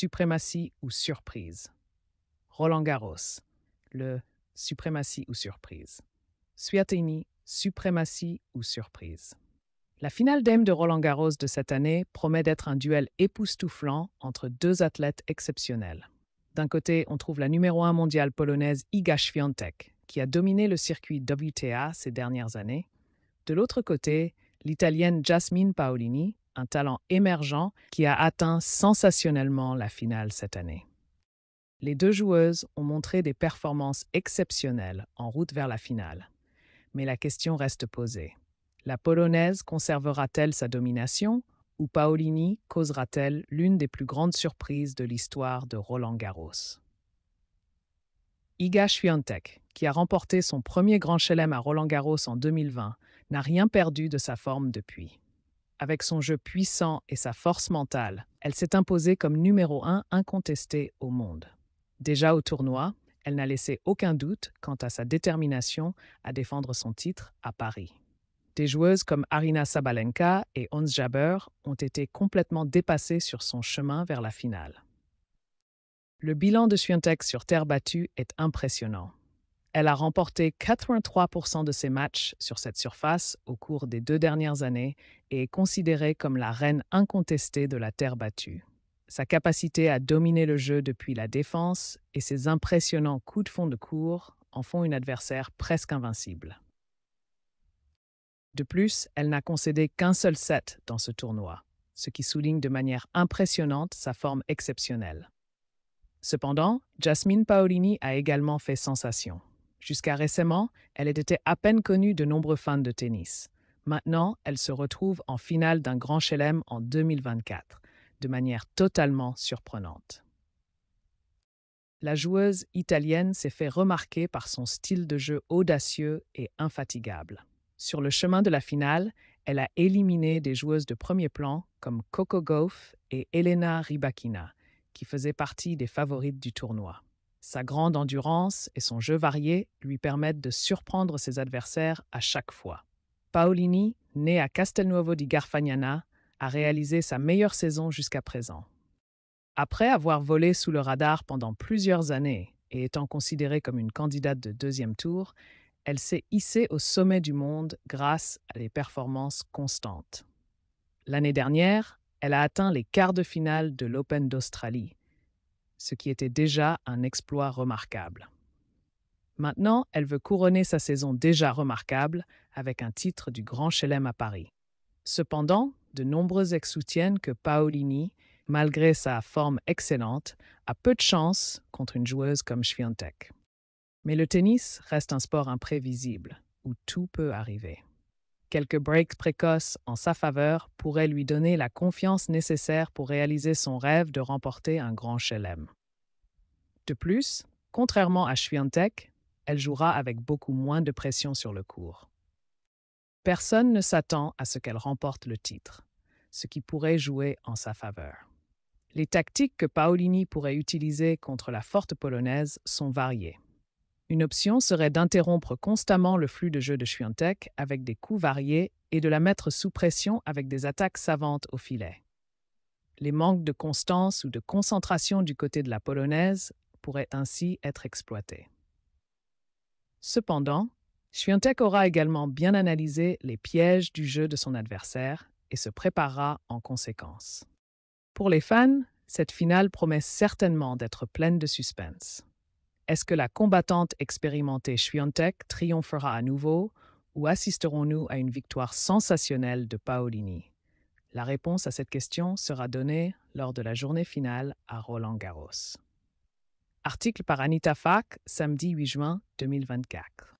Suprématie ou surprise. Roland Garros, le Suprématie ou surprise. Swiatek Suprématie ou surprise. La finale d'Aime de Roland Garros de cette année promet d'être un duel époustouflant entre deux athlètes exceptionnels. D'un côté, on trouve la numéro un mondiale polonaise Iga Świątek, qui a dominé le circuit WTA ces dernières années. De l'autre côté, l'italienne Jasmine Paolini, un talent émergent qui a atteint sensationnellement la finale cette année. Les deux joueuses ont montré des performances exceptionnelles en route vers la finale. Mais la question reste posée. La Polonaise conservera-t-elle sa domination ou Paolini causera-t-elle l'une des plus grandes surprises de l'histoire de Roland Garros Iga Świątek, qui a remporté son premier Grand Chelem à Roland Garros en 2020, n'a rien perdu de sa forme depuis. Avec son jeu puissant et sa force mentale, elle s'est imposée comme numéro un incontesté au monde. Déjà au tournoi, elle n'a laissé aucun doute quant à sa détermination à défendre son titre à Paris. Des joueuses comme Arina Sabalenka et Hans Jaber ont été complètement dépassées sur son chemin vers la finale. Le bilan de Swiatek sur terre battue est impressionnant. Elle a remporté 83% de ses matchs sur cette surface au cours des deux dernières années et est considérée comme la reine incontestée de la terre battue. Sa capacité à dominer le jeu depuis la défense et ses impressionnants coups de fond de cours en font une adversaire presque invincible. De plus, elle n'a concédé qu'un seul set dans ce tournoi, ce qui souligne de manière impressionnante sa forme exceptionnelle. Cependant, Jasmine Paolini a également fait sensation. Jusqu'à récemment, elle était à peine connue de nombreux fans de tennis. Maintenant, elle se retrouve en finale d'un grand chelem en 2024, de manière totalement surprenante. La joueuse italienne s'est fait remarquer par son style de jeu audacieux et infatigable. Sur le chemin de la finale, elle a éliminé des joueuses de premier plan comme Coco Gauff et Elena Rybakina, qui faisaient partie des favorites du tournoi. Sa grande endurance et son jeu varié lui permettent de surprendre ses adversaires à chaque fois. Paolini, née à Castelnuovo di Garfagnana, a réalisé sa meilleure saison jusqu'à présent. Après avoir volé sous le radar pendant plusieurs années et étant considérée comme une candidate de deuxième tour, elle s'est hissée au sommet du monde grâce à des performances constantes. L'année dernière, elle a atteint les quarts de finale de l'Open d'Australie ce qui était déjà un exploit remarquable. Maintenant, elle veut couronner sa saison déjà remarquable avec un titre du Grand Chelem à Paris. Cependant, de nombreux ex soutiennent que Paolini, malgré sa forme excellente, a peu de chance contre une joueuse comme Swiatek. Mais le tennis reste un sport imprévisible, où tout peut arriver. Quelques breaks précoces en sa faveur pourraient lui donner la confiance nécessaire pour réaliser son rêve de remporter un grand chelem. De plus, contrairement à Swiatek, elle jouera avec beaucoup moins de pression sur le cours. Personne ne s'attend à ce qu'elle remporte le titre, ce qui pourrait jouer en sa faveur. Les tactiques que Paolini pourrait utiliser contre la forte polonaise sont variées. Une option serait d'interrompre constamment le flux de jeu de Swiatek avec des coups variés et de la mettre sous pression avec des attaques savantes au filet. Les manques de constance ou de concentration du côté de la polonaise pourraient ainsi être exploités. Cependant, Swiatek aura également bien analysé les pièges du jeu de son adversaire et se préparera en conséquence. Pour les fans, cette finale promet certainement d'être pleine de suspense. Est-ce que la combattante expérimentée Świątek triomphera à nouveau ou assisterons-nous à une victoire sensationnelle de Paolini La réponse à cette question sera donnée lors de la journée finale à Roland-Garros. Article par Anita Fak, samedi 8 juin 2024.